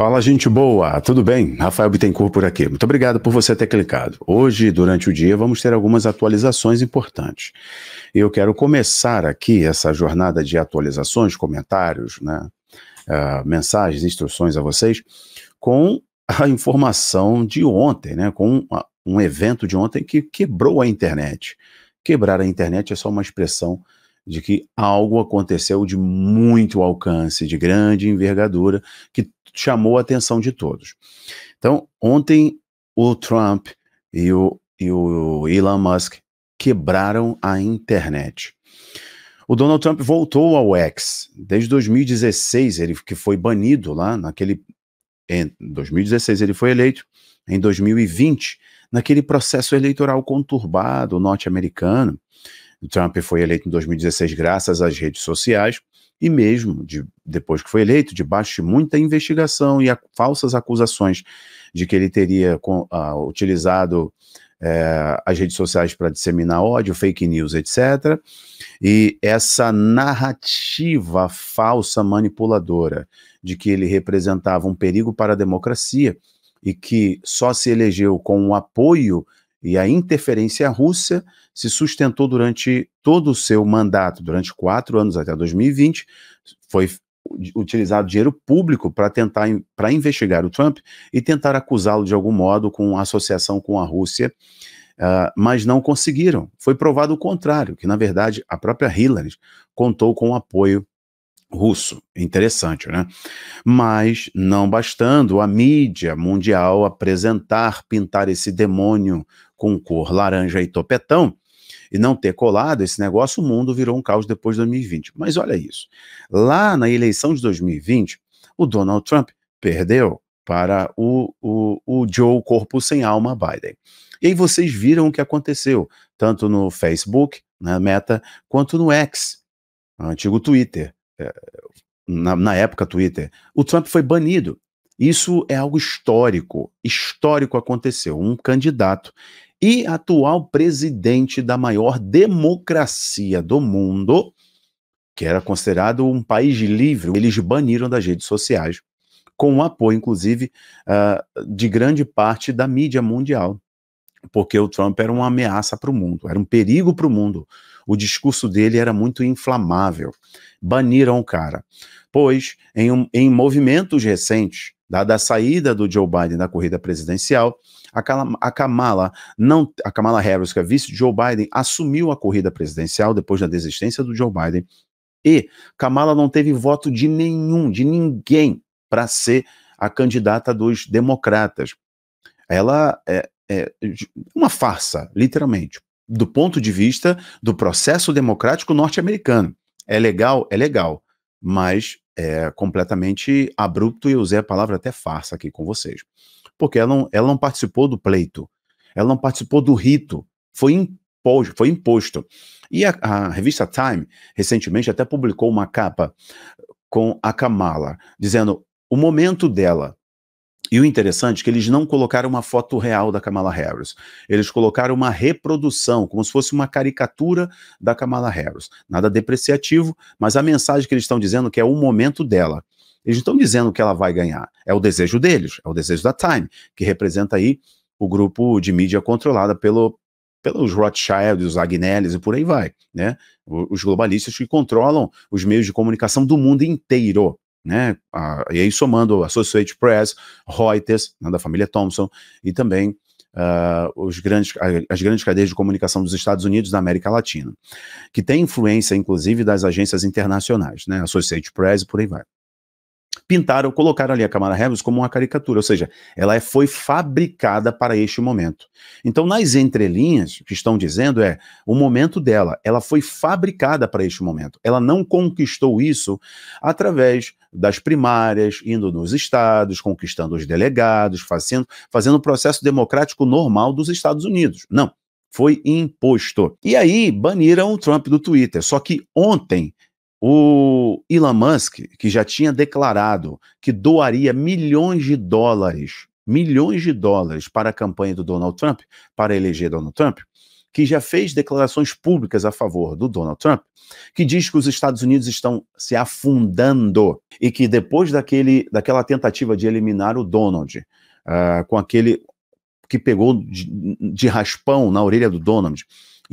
Fala, gente boa, tudo bem? Rafael Bittencourt por aqui. Muito obrigado por você ter clicado. Hoje, durante o dia, vamos ter algumas atualizações importantes. Eu quero começar aqui essa jornada de atualizações, comentários, né, uh, mensagens, instruções a vocês, com a informação de ontem, né, com um evento de ontem que quebrou a internet. Quebrar a internet é só uma expressão de que algo aconteceu de muito alcance, de grande envergadura, que chamou a atenção de todos. Então, ontem o Trump e o, e o Elon Musk quebraram a internet. O Donald Trump voltou ao X. Desde 2016, ele que foi banido lá naquele. Em 2016 ele foi eleito. Em 2020, naquele processo eleitoral conturbado norte-americano, o Trump foi eleito em 2016 graças às redes sociais e mesmo de, depois que foi eleito, debaixo de muita investigação e a, falsas acusações de que ele teria com, a, ah, utilizado é, as redes sociais para disseminar ódio, fake news, etc. E essa narrativa falsa, manipuladora, de que ele representava um perigo para a democracia e que só se elegeu com o apoio e a interferência russa se sustentou durante todo o seu mandato, durante quatro anos até 2020. Foi utilizado dinheiro público para tentar para investigar o Trump e tentar acusá-lo de algum modo com associação com a Rússia, uh, mas não conseguiram. Foi provado o contrário, que na verdade a própria Hillary contou com o apoio russo. Interessante, né? Mas não bastando a mídia mundial apresentar, pintar esse demônio com cor laranja e topetão, e não ter colado esse negócio, o mundo virou um caos depois de 2020. Mas olha isso. Lá na eleição de 2020, o Donald Trump perdeu para o, o, o Joe Corpo Sem Alma Biden. E aí vocês viram o que aconteceu, tanto no Facebook, na Meta, quanto no X, antigo Twitter. É, na, na época, Twitter. O Trump foi banido. Isso é algo histórico. Histórico aconteceu. Um candidato e atual presidente da maior democracia do mundo, que era considerado um país livre, eles baniram das redes sociais, com o apoio, inclusive, uh, de grande parte da mídia mundial porque o Trump era uma ameaça para o mundo, era um perigo para o mundo. O discurso dele era muito inflamável. Baniram o cara. Pois, em, um, em movimentos recentes, Dada a saída do Joe Biden da corrida presidencial, a Kamala, não, a Kamala Harris, que é vice de Joe Biden, assumiu a corrida presidencial depois da desistência do Joe Biden. E Kamala não teve voto de nenhum, de ninguém, para ser a candidata dos democratas. Ela é, é uma farsa, literalmente, do ponto de vista do processo democrático norte-americano. É legal, é legal, mas é, completamente abrupto e usei a palavra até farsa aqui com vocês. Porque ela não, ela não participou do pleito, ela não participou do rito, foi imposto. Foi imposto. E a, a revista Time, recentemente, até publicou uma capa com a Kamala, dizendo o momento dela, e o interessante é que eles não colocaram uma foto real da Kamala Harris. Eles colocaram uma reprodução, como se fosse uma caricatura da Kamala Harris. Nada depreciativo, mas a mensagem que eles estão dizendo é que é o momento dela. Eles estão dizendo que ela vai ganhar. É o desejo deles, é o desejo da Time, que representa aí o grupo de mídia controlada pelo, pelos Rothschild, os Agnellis e por aí vai, né? Os globalistas que controlam os meios de comunicação do mundo inteiro né? A, e aí somando Associated Press, Reuters, né, da família Thompson, e também uh, os grandes, as grandes cadeias de comunicação dos Estados Unidos da América Latina, que tem influência, inclusive, das agências internacionais, né? Associated Press e por aí vai pintaram, colocaram ali a Kamala Harris como uma caricatura, ou seja, ela é, foi fabricada para este momento. Então, nas entrelinhas, o que estão dizendo é o momento dela, ela foi fabricada para este momento. Ela não conquistou isso através das primárias, indo nos estados, conquistando os delegados, fazendo, fazendo o processo democrático normal dos Estados Unidos. Não. Foi imposto. E aí baniram o Trump do Twitter. Só que ontem o Elon Musk, que já tinha declarado que doaria milhões de dólares, milhões de dólares para a campanha do Donald Trump, para eleger Donald Trump, que já fez declarações públicas a favor do Donald Trump, que diz que os Estados Unidos estão se afundando e que depois daquele, daquela tentativa de eliminar o Donald, uh, com aquele que pegou de, de raspão na orelha do Donald,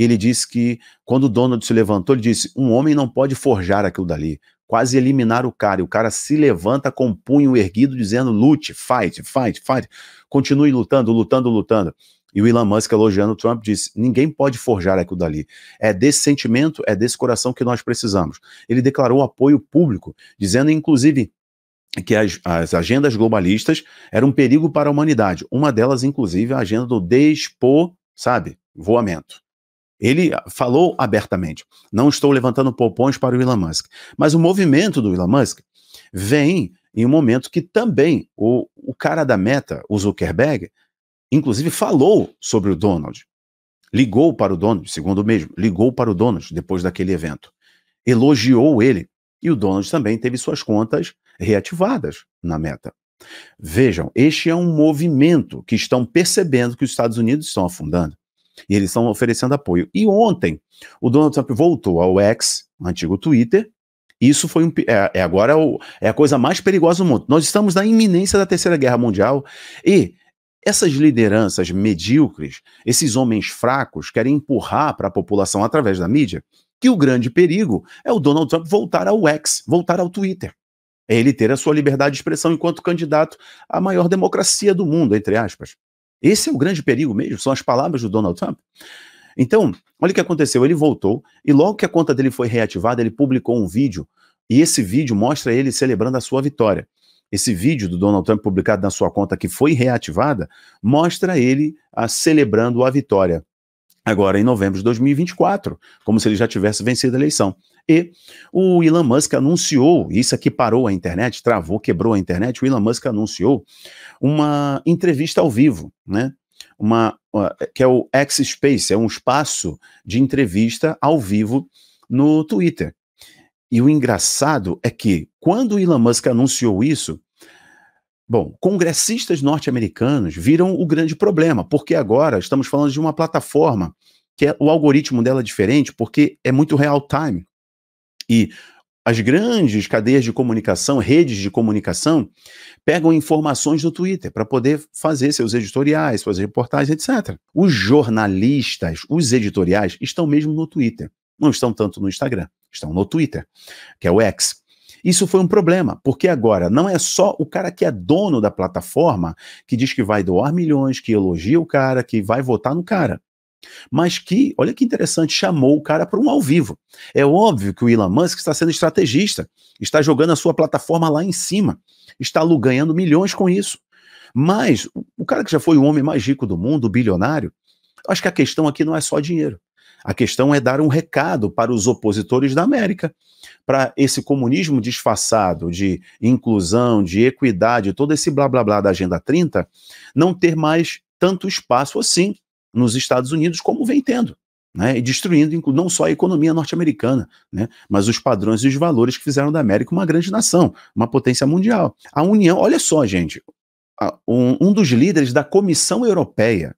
ele disse que quando o Donald se levantou, ele disse: um homem não pode forjar aquilo dali. Quase eliminar o cara. E o cara se levanta com o punho erguido, dizendo: lute, fight, fight, fight. Continue lutando, lutando, lutando. E o Elon Musk elogiando o Trump disse: ninguém pode forjar aquilo dali. É desse sentimento, é desse coração que nós precisamos. Ele declarou apoio público, dizendo, inclusive, que as, as, agendas globalistas eram um perigo para a humanidade. Uma delas, inclusive, a agenda do despo, sabe, voamento. Ele falou abertamente: não estou levantando popões para o Elon Musk. Mas o movimento do Elon Musk vem em um momento que também o, o cara da meta, o Zuckerberg, inclusive falou sobre o Donald. Ligou para o Donald, segundo o mesmo, ligou para o Donald depois daquele evento. Elogiou ele. E o Donald também teve suas contas reativadas na meta. Vejam, este é um movimento que estão percebendo que os Estados Unidos estão afundando. E eles estão oferecendo apoio. E ontem, o Donald Trump voltou ao ex, antigo Twitter. Isso foi um, é, é agora o, é a coisa mais perigosa do mundo. Nós estamos na iminência da Terceira Guerra Mundial e essas lideranças medíocres, esses homens fracos, querem empurrar para a população através da mídia que o grande perigo é o Donald Trump voltar ao ex, voltar ao Twitter. É ele ter a sua liberdade de expressão enquanto candidato à maior democracia do mundo, entre aspas. Esse é o grande perigo mesmo, são as palavras do Donald Trump. Então, olha o que aconteceu. Ele voltou e logo que a conta dele foi reativada, ele publicou um vídeo e esse vídeo mostra ele celebrando a sua vitória. Esse vídeo do Donald Trump publicado na sua conta que foi reativada mostra ele a, ah, celebrando a vitória agora em novembro de 2024, como se ele já tivesse vencido a eleição. E o Elon Musk anunciou, isso aqui parou a internet, travou, quebrou a internet, o Elon Musk anunciou uma entrevista ao vivo, né? Uma, que é o X Space, é um espaço de entrevista ao vivo no Twitter. E o engraçado é que quando o Elon Musk anunciou isso, Bom, congressistas norte-americanos viram o grande problema, porque agora estamos falando de uma plataforma que é, o algoritmo dela é diferente, porque é muito real time. E as grandes cadeias de comunicação, redes de comunicação, pegam informações do Twitter para poder fazer seus editoriais, suas reportagens, etc. Os jornalistas, os editoriais, estão mesmo no Twitter. Não estão tanto no Instagram, estão no Twitter, que é o X. Isso foi um problema, porque agora não é só o cara que é dono da plataforma que diz que vai doar milhões, que elogia o cara, que vai votar no cara. Mas que, olha que interessante, chamou o cara para um ao vivo. É óbvio que o Elon Musk está sendo estrategista, está jogando a sua plataforma lá em cima, está ganhando milhões com isso. Mas o cara que já foi o homem mais rico do mundo, o bilionário, acho que a questão aqui não é só dinheiro. A questão é dar um recado para os opositores da América, para esse comunismo disfarçado de inclusão, de equidade, todo esse blá blá blá da Agenda 30, não ter mais tanto espaço assim nos Estados Unidos como vem tendo. Né, e destruindo não só a economia norte-americana, né, mas os padrões e os valores que fizeram da América uma grande nação, uma potência mundial. A União, olha só, gente, um, um dos líderes da Comissão Europeia,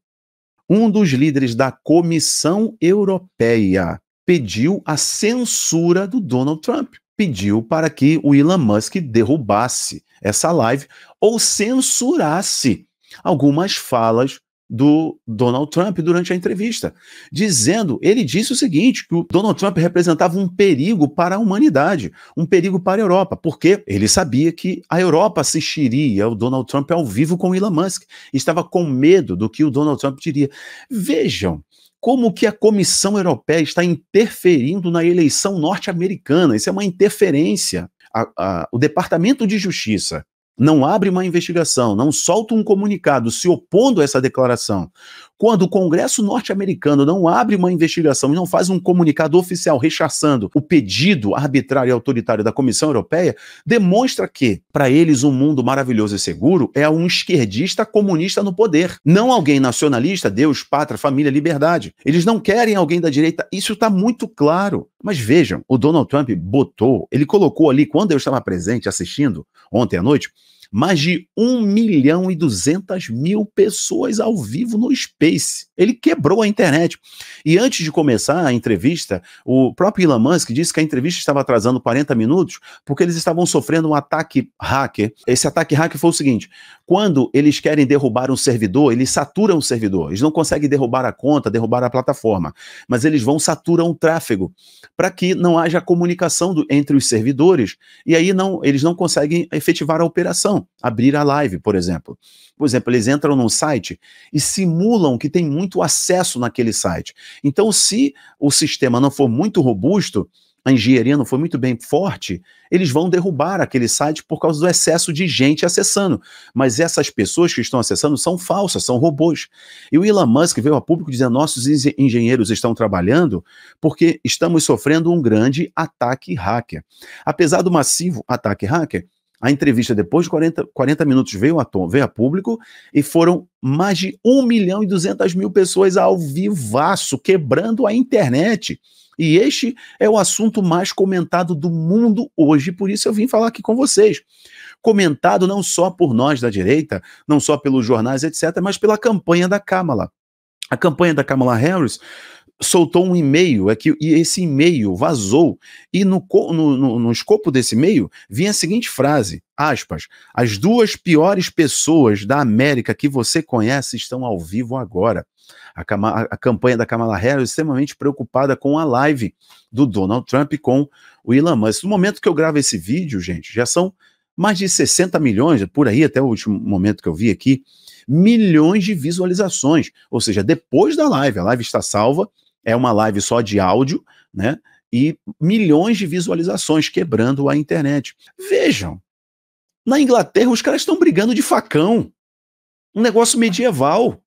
um dos líderes da Comissão Europeia pediu a censura do Donald Trump. Pediu para que o Elon Musk derrubasse essa live ou censurasse algumas falas do Donald Trump durante a entrevista, dizendo, ele disse o seguinte, que o Donald Trump representava um perigo para a humanidade, um perigo para a Europa, porque ele sabia que a Europa assistiria o Donald Trump ao vivo com Elon Musk, estava com medo do que o Donald Trump diria. Vejam, como que a Comissão Europeia está interferindo na eleição norte-americana. Isso é uma interferência. A, a, o Departamento de Justiça não abre uma investigação, não solta um comunicado se opondo a essa declaração, quando o Congresso norte-americano não abre uma investigação e não faz um comunicado oficial rechaçando o pedido arbitrário e autoritário da Comissão Europeia, demonstra que, para eles, um mundo maravilhoso e seguro é um esquerdista comunista no poder, não alguém nacionalista, Deus, pátria, família, liberdade. Eles não querem alguém da direita, isso está muito claro. Mas vejam, o Donald Trump botou, ele colocou ali, quando eu estava presente assistindo ontem à noite, mais de 1 milhão e 200 mil pessoas ao vivo no Space. Ele quebrou a internet. E antes de começar a entrevista, o próprio Elon Musk disse que a entrevista estava atrasando 40 minutos porque eles estavam sofrendo um ataque hacker. Esse ataque hacker foi o seguinte: quando eles querem derrubar um servidor, eles saturam o servidor. Eles não conseguem derrubar a conta, derrubar a plataforma, mas eles vão saturam o tráfego para que não haja comunicação do, entre os servidores e aí não eles não conseguem efetivar a operação, abrir a live, por exemplo. Por exemplo, eles entram num site e simulam que tem muito acesso naquele site. Então, se o sistema não for muito robusto, a engenharia não foi muito bem forte, eles vão derrubar aquele site por causa do excesso de gente acessando. Mas essas pessoas que estão acessando são falsas, são robôs. E o Elon Musk veio a público dizendo: nossos engenheiros estão trabalhando porque estamos sofrendo um grande ataque hacker. Apesar do massivo ataque hacker, a entrevista, depois de 40, 40 minutos, veio a, tom, veio a público e foram mais de 1 milhão e 200 mil pessoas ao vivaço, quebrando a internet. E este é o assunto mais comentado do mundo hoje, por isso eu vim falar aqui com vocês. Comentado não só por nós da direita, não só pelos jornais, etc., mas pela campanha da Kamala. A campanha da Kamala Harris soltou um e-mail, é que, e esse e-mail vazou, e no, no, no, no escopo desse e-mail vinha a seguinte frase, aspas, as duas piores pessoas da América que você conhece estão ao vivo agora. A, a, campanha da Kamala Harris é extremamente preocupada com a live do Donald Trump com o Elon Musk. No momento que eu gravo esse vídeo, gente, já são mais de 60 milhões, por aí até o último momento que eu vi aqui, milhões de visualizações, ou seja, depois da live, a live está salva é uma live só de áudio, né? E milhões de visualizações quebrando a internet. Vejam, na Inglaterra os caras estão brigando de facão. Um negócio medieval.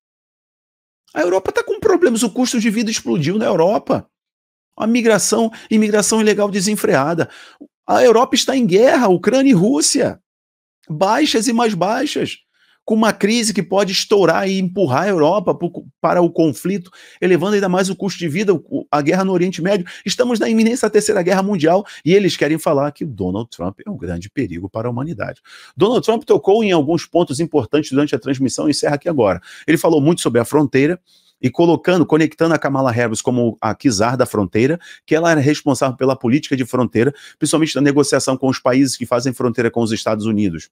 A Europa está com problemas, o custo de vida explodiu na Europa. A migração, imigração ilegal desenfreada. A Europa está em guerra, Ucrânia e Rússia. Baixas e mais baixas com uma crise que pode estourar e empurrar a Europa para o conflito, elevando ainda mais o custo de vida, a guerra no Oriente Médio. Estamos na iminência da Terceira Guerra Mundial e eles querem falar que Donald Trump é um grande perigo para a humanidade. Donald Trump tocou em alguns pontos importantes durante a transmissão e encerra aqui agora. Ele falou muito sobre a fronteira, e colocando, conectando a Kamala Harris como a Kizar da fronteira, que ela era responsável pela política de fronteira, principalmente na negociação com os países que fazem fronteira com os Estados Unidos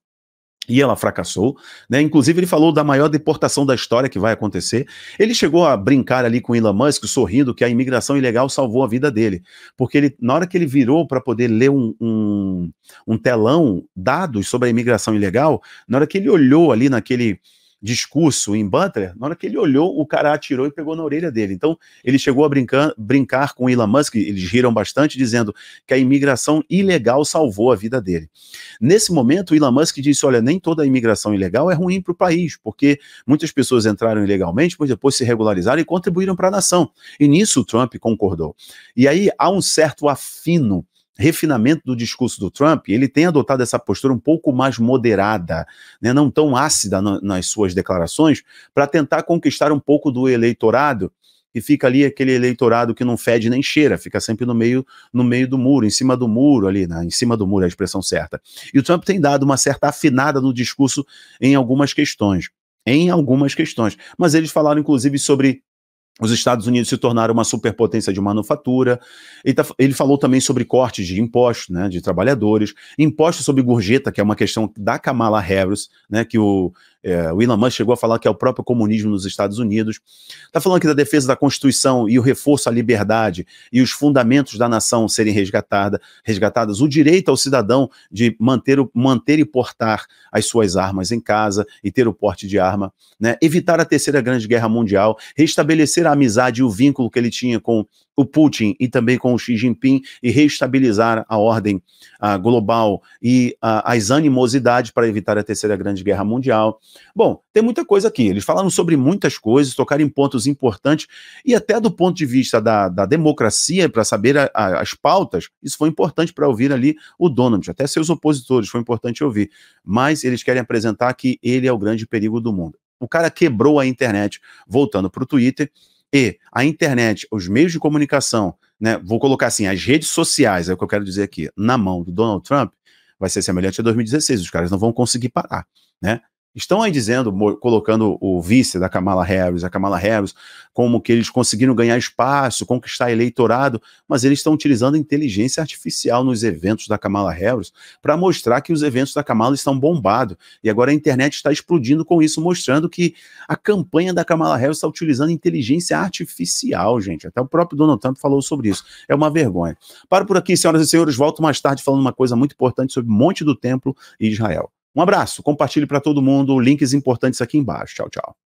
e ela fracassou, né? Inclusive ele falou da maior deportação da história que vai acontecer. Ele chegou a brincar ali com Elon Musk, sorrindo que a imigração ilegal salvou a vida dele, porque ele na hora que ele virou para poder ler um, um, um telão dados sobre a imigração ilegal, na hora que ele olhou ali naquele discurso em Butler, na hora que ele olhou, o cara atirou e pegou na orelha dele. Então, ele chegou a brincar, brincar com Elon Musk, eles riram bastante, dizendo que a imigração ilegal salvou a vida dele. Nesse momento, Elon Musk disse: olha, nem toda a imigração ilegal é ruim para o país, porque muitas pessoas entraram ilegalmente, mas depois se regularizaram e contribuíram para a nação. E nisso o Trump concordou. E aí há um certo afino refinamento do discurso do Trump, ele tem adotado essa postura um pouco mais moderada, né, não tão ácida no, nas suas declarações, para tentar conquistar um pouco do eleitorado e fica ali aquele eleitorado que não fede nem cheira, fica sempre no meio no meio do muro, em cima do muro ali, né? em cima do muro é a expressão certa. E o Trump tem dado uma certa afinada no discurso em algumas questões, em algumas questões. Mas eles falaram inclusive sobre os Estados Unidos se tornaram uma superpotência de manufatura. Ele, tá, ele, falou também sobre cortes de impostos, né, de trabalhadores, impostos sobre gorjeta, que é uma questão da Kamala Harris, né, que o é, o Elon Musk chegou a falar que é o próprio comunismo nos Estados Unidos. Está falando aqui da defesa da Constituição e o reforço à liberdade e os fundamentos da nação serem resgatada, resgatadas, o direito ao cidadão de manter, o, manter e portar as suas armas em casa e ter o porte de arma, né? evitar a Terceira Grande Guerra Mundial, restabelecer a amizade e o vínculo que ele tinha com o Putin e também com o Xi Jinping e reestabilizar a ordem uh, global e uh, as animosidades para evitar a Terceira Grande Guerra Mundial. Bom, tem muita coisa aqui. Eles falaram sobre muitas coisas, tocaram em pontos importantes e até do ponto de vista da, da democracia, para saber a, a, as pautas, isso foi importante para ouvir ali o Donald, até seus opositores, foi importante ouvir. Mas eles querem apresentar que ele é o grande perigo do mundo. O cara quebrou a internet, voltando para o Twitter, e a internet, os meios de comunicação, né, vou colocar assim, as redes sociais, é o que eu quero dizer aqui, na mão do Donald Trump, vai ser semelhante a 2016. Os caras não vão conseguir parar, né? estão aí dizendo, colocando o vice da Kamala Harris, a Kamala Harris, como que eles conseguiram ganhar espaço, conquistar eleitorado, mas eles estão utilizando inteligência artificial nos eventos da Kamala Harris para mostrar que os eventos da Kamala estão bombados. E agora a internet está explodindo com isso, mostrando que a campanha da Kamala Harris está utilizando inteligência artificial, gente. Até o próprio Donald Trump falou sobre isso. É uma vergonha. Paro por aqui, senhoras e senhores. Volto mais tarde falando uma coisa muito importante sobre Monte do Templo e Israel. Um abraço, compartilhe para todo mundo, links importantes aqui embaixo. Tchau, tchau.